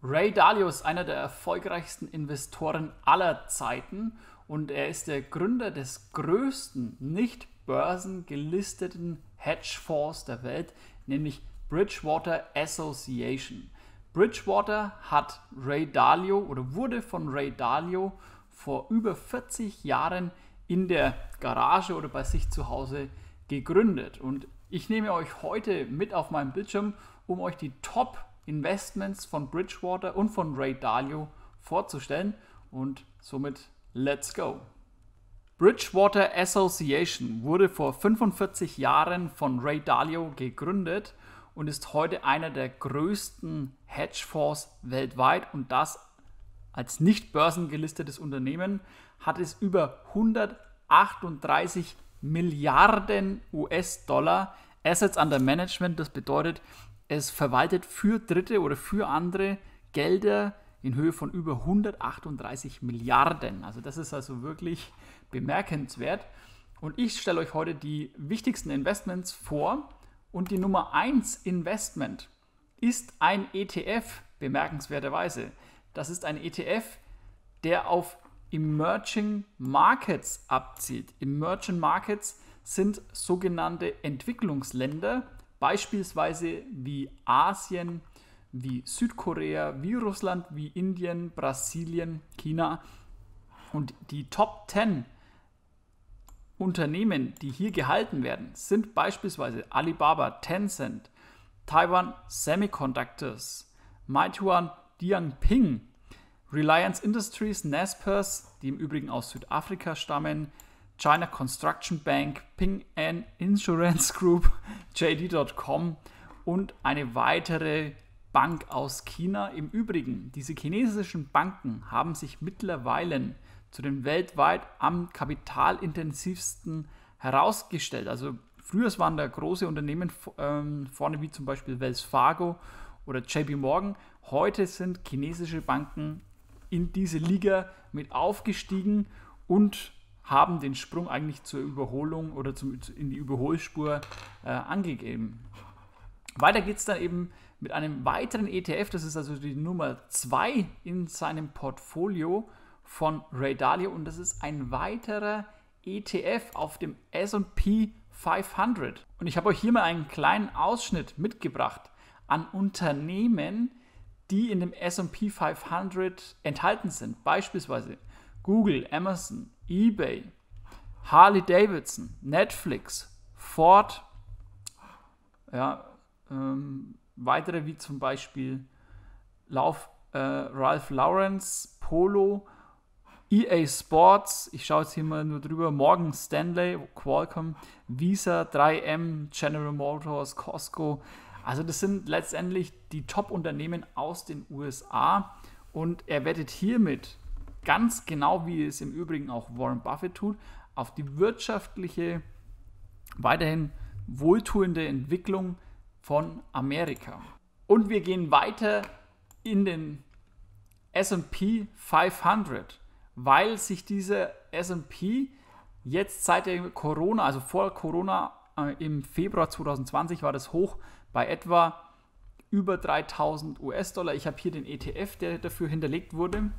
Ray Dalio ist einer der erfolgreichsten Investoren aller Zeiten und er ist der Gründer des größten nicht börsengelisteten Hedgefonds der Welt, nämlich Bridgewater Association. Bridgewater hat Ray Dalio oder wurde von Ray Dalio vor über 40 Jahren in der Garage oder bei sich zu Hause gegründet und ich nehme euch heute mit auf meinem Bildschirm, um euch die Top Investments von Bridgewater und von Ray Dalio vorzustellen. Und somit let's go! Bridgewater Association wurde vor 45 Jahren von Ray Dalio gegründet und ist heute einer der größten Hedgefonds weltweit und das als nicht börsengelistetes Unternehmen hat es über 138 Milliarden US-Dollar Assets under Management, das bedeutet, es verwaltet für Dritte oder für andere Gelder in Höhe von über 138 Milliarden. Also das ist also wirklich bemerkenswert. Und ich stelle euch heute die wichtigsten Investments vor. Und die Nummer 1 Investment ist ein ETF, bemerkenswerterweise. Das ist ein ETF, der auf Emerging Markets abzielt. Emerging Markets sind sogenannte Entwicklungsländer, beispielsweise wie Asien, wie Südkorea, wie Russland, wie Indien, Brasilien, China. Und die Top 10 Unternehmen, die hier gehalten werden, sind beispielsweise Alibaba, Tencent, Taiwan Semiconductors, Meituan Dianping, Reliance Industries, Naspers, die im Übrigen aus Südafrika stammen, China Construction Bank, Ping An Insurance Group, JD.com und eine weitere Bank aus China. Im Übrigen, diese chinesischen Banken haben sich mittlerweile zu den weltweit am kapitalintensivsten herausgestellt. Also früher waren da große Unternehmen ähm, vorne wie zum Beispiel Wells Fargo oder JP Morgan. Heute sind chinesische Banken in diese Liga mit aufgestiegen und haben den Sprung eigentlich zur Überholung oder zum, in die Überholspur äh, angegeben. Weiter geht es dann eben mit einem weiteren ETF, das ist also die Nummer 2 in seinem Portfolio von Ray Dalio und das ist ein weiterer ETF auf dem SP 500. Und ich habe euch hier mal einen kleinen Ausschnitt mitgebracht an Unternehmen, die in dem SP 500 enthalten sind. Beispielsweise Google, Amazon, eBay, Harley Davidson, Netflix, Ford, ja, ähm, weitere wie zum Beispiel Lauf, äh, Ralph Lawrence, Polo, EA Sports, ich schaue jetzt hier mal nur drüber, Morgan Stanley, Qualcomm, Visa, 3M, General Motors, Costco. Also das sind letztendlich die Top-Unternehmen aus den USA und er wettet hiermit ganz genau, wie es im Übrigen auch Warren Buffett tut, auf die wirtschaftliche, weiterhin wohltuende Entwicklung von Amerika. Und wir gehen weiter in den SP 500, weil sich dieser SP jetzt seit der Corona, also vor Corona äh, im Februar 2020 war das hoch bei etwa über 3000 US-Dollar. Ich habe hier den ETF, der dafür hinterlegt wurde.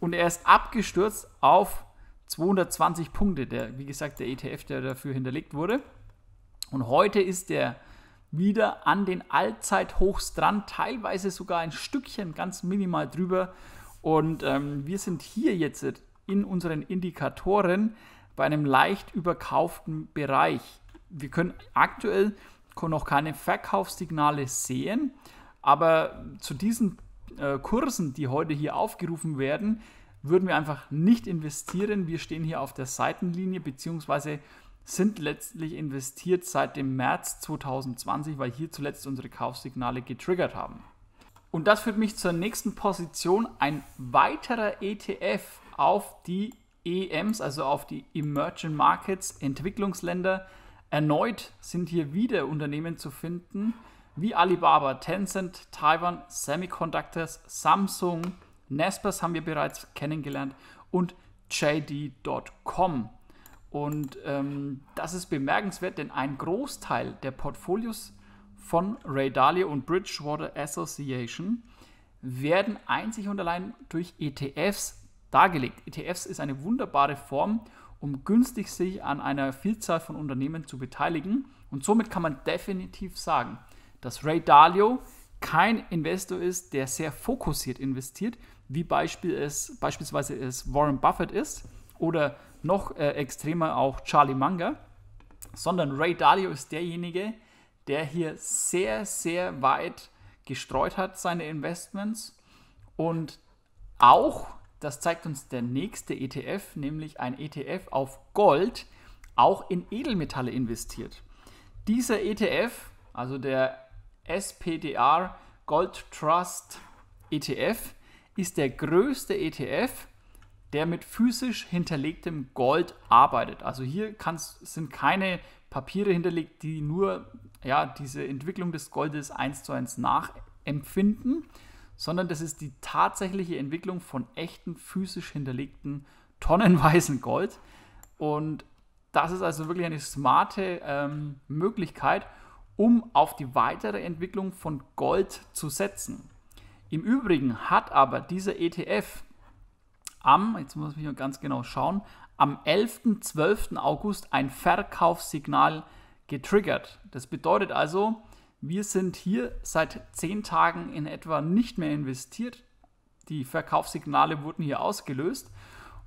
Und er ist abgestürzt auf 220 Punkte, der, wie gesagt, der ETF, der dafür hinterlegt wurde. Und heute ist er wieder an den Allzeithochs dran, teilweise sogar ein Stückchen ganz minimal drüber. Und ähm, wir sind hier jetzt in unseren Indikatoren bei einem leicht überkauften Bereich. Wir können aktuell noch keine Verkaufssignale sehen, aber zu diesem äh, Kursen, die heute hier aufgerufen werden, würden wir einfach nicht investieren. Wir stehen hier auf der Seitenlinie beziehungsweise sind letztlich investiert seit dem März 2020, weil hier zuletzt unsere Kaufsignale getriggert haben. Und das führt mich zur nächsten Position, ein weiterer ETF auf die EMs, also auf die Emerging Markets, Entwicklungsländer. Erneut sind hier wieder Unternehmen zu finden, wie Alibaba, Tencent, Taiwan Semiconductors, Samsung, Nespers haben wir bereits kennengelernt und JD.com. Und ähm, das ist bemerkenswert, denn ein Großteil der Portfolios von Ray Dalio und Bridgewater Association werden einzig und allein durch ETFs dargelegt. ETFs ist eine wunderbare Form, um günstig sich an einer Vielzahl von Unternehmen zu beteiligen. Und somit kann man definitiv sagen, dass Ray Dalio kein Investor ist, der sehr fokussiert investiert, wie Beispiel es, beispielsweise es Warren Buffett ist oder noch äh, extremer auch Charlie Munger, sondern Ray Dalio ist derjenige, der hier sehr, sehr weit gestreut hat seine Investments und auch, das zeigt uns der nächste ETF, nämlich ein ETF auf Gold, auch in Edelmetalle investiert. Dieser ETF, also der SPDR Gold Trust ETF ist der größte ETF, der mit physisch hinterlegtem Gold arbeitet. Also hier sind keine Papiere hinterlegt, die nur ja, diese Entwicklung des Goldes eins zu eins nachempfinden, sondern das ist die tatsächliche Entwicklung von echten physisch hinterlegten tonnenweisen Gold. Und das ist also wirklich eine smarte ähm, Möglichkeit, um auf die weitere Entwicklung von Gold zu setzen. Im Übrigen hat aber dieser ETF am, jetzt muss ich mal ganz genau schauen, am 11. August ein Verkaufssignal getriggert. Das bedeutet also, wir sind hier seit 10 Tagen in etwa nicht mehr investiert. Die Verkaufssignale wurden hier ausgelöst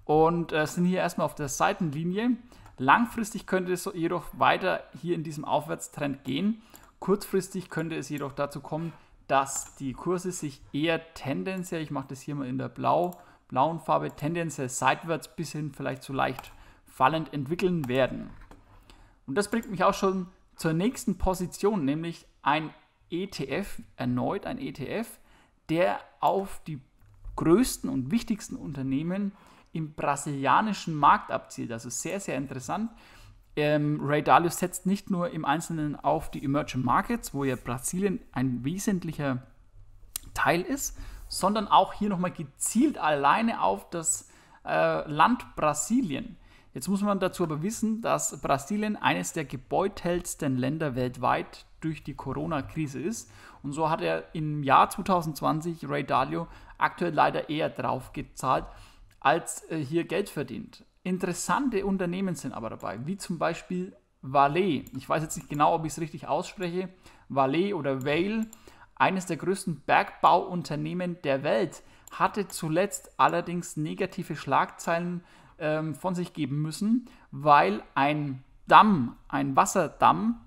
und äh, sind hier erstmal auf der Seitenlinie. Langfristig könnte es jedoch weiter hier in diesem Aufwärtstrend gehen. Kurzfristig könnte es jedoch dazu kommen, dass die Kurse sich eher tendenziell, ich mache das hier mal in der blau, blauen Farbe, tendenziell seitwärts bis hin vielleicht zu so leicht fallend entwickeln werden. Und das bringt mich auch schon zur nächsten Position, nämlich ein ETF, erneut ein ETF, der auf die größten und wichtigsten Unternehmen im brasilianischen Markt abzielt. Also sehr, sehr interessant. Ähm, Ray Dalio setzt nicht nur im Einzelnen auf die Emerging Markets, wo ja Brasilien ein wesentlicher Teil ist, sondern auch hier nochmal gezielt alleine auf das äh, Land Brasilien. Jetzt muss man dazu aber wissen, dass Brasilien eines der gebeutelsten Länder weltweit durch die Corona-Krise ist. Und so hat er im Jahr 2020 Ray Dalio aktuell leider eher drauf gezahlt, als äh, hier Geld verdient. Interessante Unternehmen sind aber dabei, wie zum Beispiel Vale. Ich weiß jetzt nicht genau, ob ich es richtig ausspreche. Vale oder Vale, eines der größten Bergbauunternehmen der Welt, hatte zuletzt allerdings negative Schlagzeilen ähm, von sich geben müssen, weil ein Damm, ein Wasserdamm,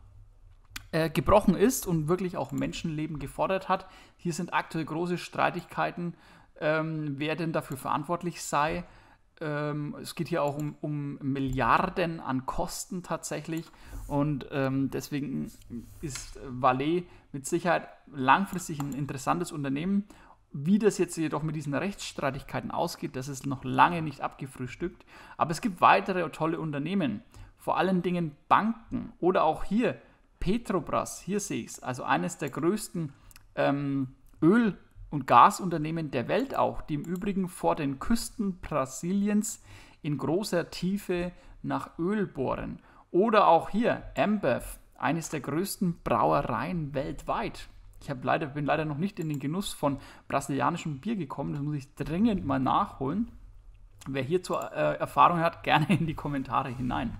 äh, gebrochen ist und wirklich auch Menschenleben gefordert hat. Hier sind aktuell große Streitigkeiten ähm, wer denn dafür verantwortlich sei. Ähm, es geht hier auch um, um, Milliarden an Kosten tatsächlich und ähm, deswegen ist Valet mit Sicherheit langfristig ein interessantes Unternehmen. Wie das jetzt jedoch mit diesen Rechtsstreitigkeiten ausgeht, das ist noch lange nicht abgefrühstückt. Aber es gibt weitere tolle Unternehmen, vor allen Dingen Banken oder auch hier Petrobras, hier sehe ich es, also eines der größten ähm, Öl- und Gasunternehmen der Welt auch, die im Übrigen vor den Küsten Brasiliens in großer Tiefe nach Öl bohren. Oder auch hier Ambev, eines der größten Brauereien weltweit. Ich leider, bin leider noch nicht in den Genuss von brasilianischem Bier gekommen, das muss ich dringend mal nachholen. Wer hierzu äh, Erfahrung hat, gerne in die Kommentare hinein.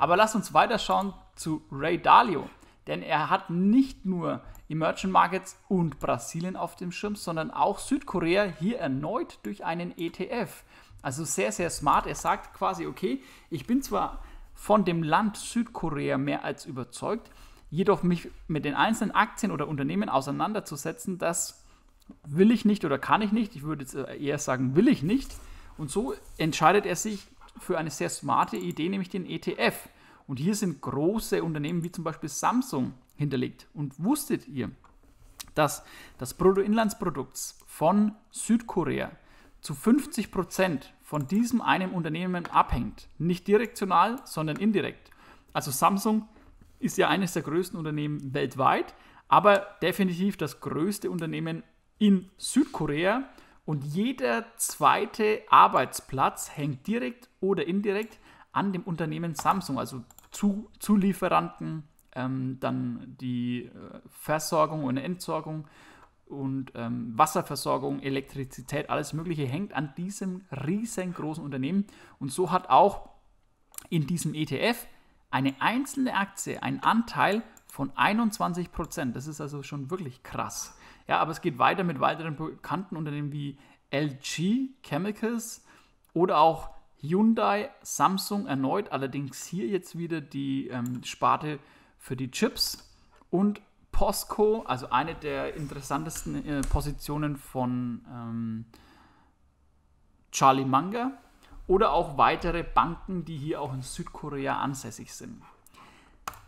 Aber lasst uns weiterschauen zu Ray Dalio, denn er hat nicht nur Emerging Markets und Brasilien auf dem Schirm, sondern auch Südkorea hier erneut durch einen ETF. Also sehr, sehr smart. Er sagt quasi, okay, ich bin zwar von dem Land Südkorea mehr als überzeugt, jedoch mich mit den einzelnen Aktien oder Unternehmen auseinanderzusetzen, das will ich nicht oder kann ich nicht. Ich würde jetzt eher sagen, will ich nicht. Und so entscheidet er sich für eine sehr smarte Idee, nämlich den ETF. Und hier sind große Unternehmen wie zum Beispiel Samsung hinterlegt. Und wusstet ihr, dass das Bruttoinlandsprodukt von Südkorea zu 50 Prozent von diesem einem Unternehmen abhängt. Nicht direktional, sondern indirekt. Also Samsung ist ja eines der größten Unternehmen weltweit, aber definitiv das größte Unternehmen in Südkorea. Und jeder zweite Arbeitsplatz hängt direkt oder indirekt an dem Unternehmen Samsung, also zu Zulieferanten, ähm, dann die äh, Versorgung und Entsorgung und ähm, Wasserversorgung, Elektrizität, alles Mögliche hängt an diesem riesengroßen Unternehmen. Und so hat auch in diesem ETF eine einzelne Aktie einen Anteil von 21 Prozent. Das ist also schon wirklich krass. Ja, aber es geht weiter mit weiteren bekannten Unternehmen wie LG Chemicals oder auch Hyundai, Samsung erneut. Allerdings hier jetzt wieder die ähm, Sparte für die Chips und Posco, also eine der interessantesten äh, Positionen von ähm, Charlie Munger oder auch weitere Banken, die hier auch in Südkorea ansässig sind.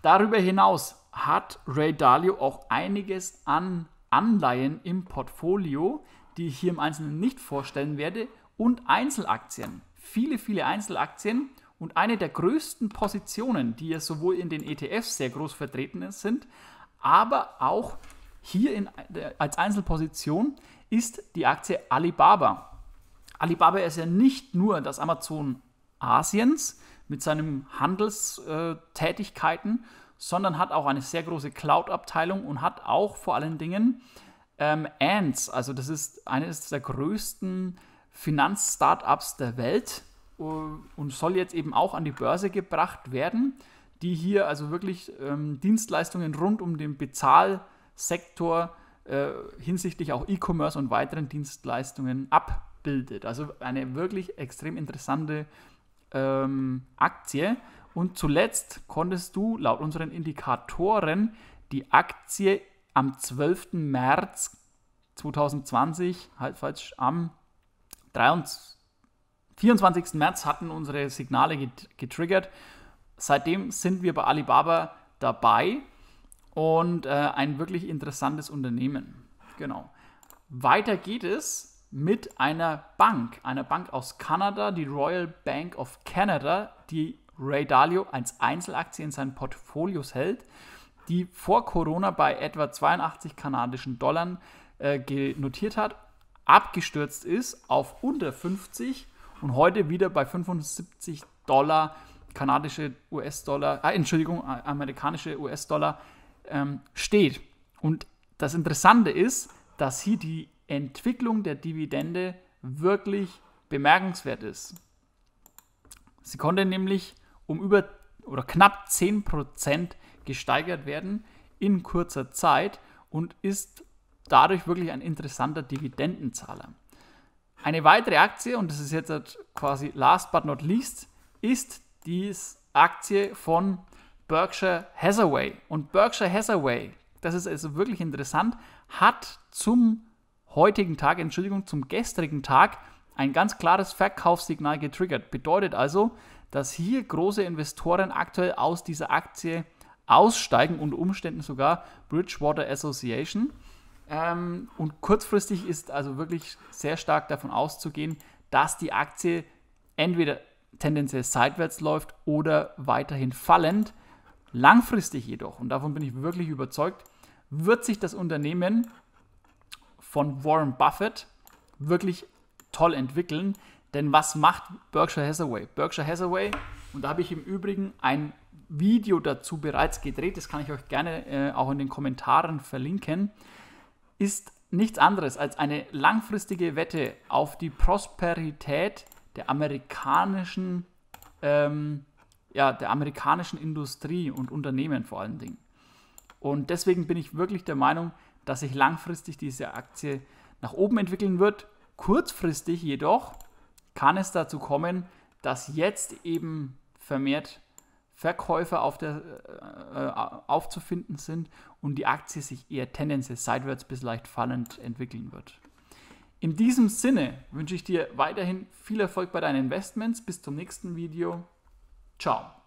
Darüber hinaus hat Ray Dalio auch einiges an Anleihen im Portfolio, die ich hier im Einzelnen nicht vorstellen werde, und Einzelaktien. Viele, viele Einzelaktien und eine der größten Positionen, die ja sowohl in den ETFs sehr groß vertreten sind, aber auch hier in, äh, als Einzelposition, ist die Aktie Alibaba. Alibaba ist ja nicht nur das Amazon Asiens mit seinen Handelstätigkeiten, sondern hat auch eine sehr große Cloud-Abteilung und hat auch vor allen Dingen ähm, Ants. Also das ist eines der größten Finanzstartups der Welt äh, und soll jetzt eben auch an die Börse gebracht werden, die hier also wirklich ähm, Dienstleistungen rund um den Bezahlsektor äh, hinsichtlich auch E-Commerce und weiteren Dienstleistungen abbildet. Also eine wirklich extrem interessante ähm, Aktie. Und zuletzt konntest du laut unseren Indikatoren die Aktie am 12. März 2020, halt falsch, am 23. 24. März hatten unsere Signale getriggert. Seitdem sind wir bei Alibaba dabei und äh, ein wirklich interessantes Unternehmen. Genau. Weiter geht es mit einer Bank, einer Bank aus Kanada, die Royal Bank of Canada, die Ray Dalio als Einzelaktie in seinen Portfolios hält, die vor Corona bei etwa 82 kanadischen Dollar äh, notiert hat, abgestürzt ist auf unter 50 und heute wieder bei 75 Dollar kanadische US-Dollar, äh, Entschuldigung, amerikanische US-Dollar ähm, steht. Und das Interessante ist, dass hier die Entwicklung der Dividende wirklich bemerkenswert ist. Sie konnte nämlich um über oder knapp 10% gesteigert werden in kurzer Zeit und ist dadurch wirklich ein interessanter Dividendenzahler. Eine weitere Aktie, und das ist jetzt halt quasi last but not least, ist die Aktie von Berkshire Hathaway. Und Berkshire Hathaway, das ist also wirklich interessant, hat zum heutigen Tag, Entschuldigung, zum gestrigen Tag ein ganz klares Verkaufssignal getriggert. Bedeutet also, dass hier große Investoren aktuell aus dieser Aktie aussteigen, und Umständen sogar Bridgewater Association. Ähm, und kurzfristig ist also wirklich sehr stark davon auszugehen, dass die Aktie entweder tendenziell seitwärts läuft oder weiterhin fallend. Langfristig jedoch, und davon bin ich wirklich überzeugt, wird sich das Unternehmen von Warren Buffett wirklich toll entwickeln. Denn was macht Berkshire Hathaway? Berkshire Hathaway, und da habe ich im Übrigen ein Video dazu bereits gedreht, das kann ich euch gerne äh, auch in den Kommentaren verlinken ist nichts anderes als eine langfristige Wette auf die Prosperität der amerikanischen, ähm, ja, der amerikanischen Industrie und Unternehmen vor allen Dingen. Und deswegen bin ich wirklich der Meinung, dass sich langfristig diese Aktie nach oben entwickeln wird. Kurzfristig jedoch kann es dazu kommen, dass jetzt eben vermehrt Verkäufer auf der, äh, äh, aufzufinden sind und die Aktie sich eher tendenziell seitwärts bis leicht fallend entwickeln wird. In diesem Sinne wünsche ich dir weiterhin viel Erfolg bei deinen Investments. Bis zum nächsten Video. Ciao.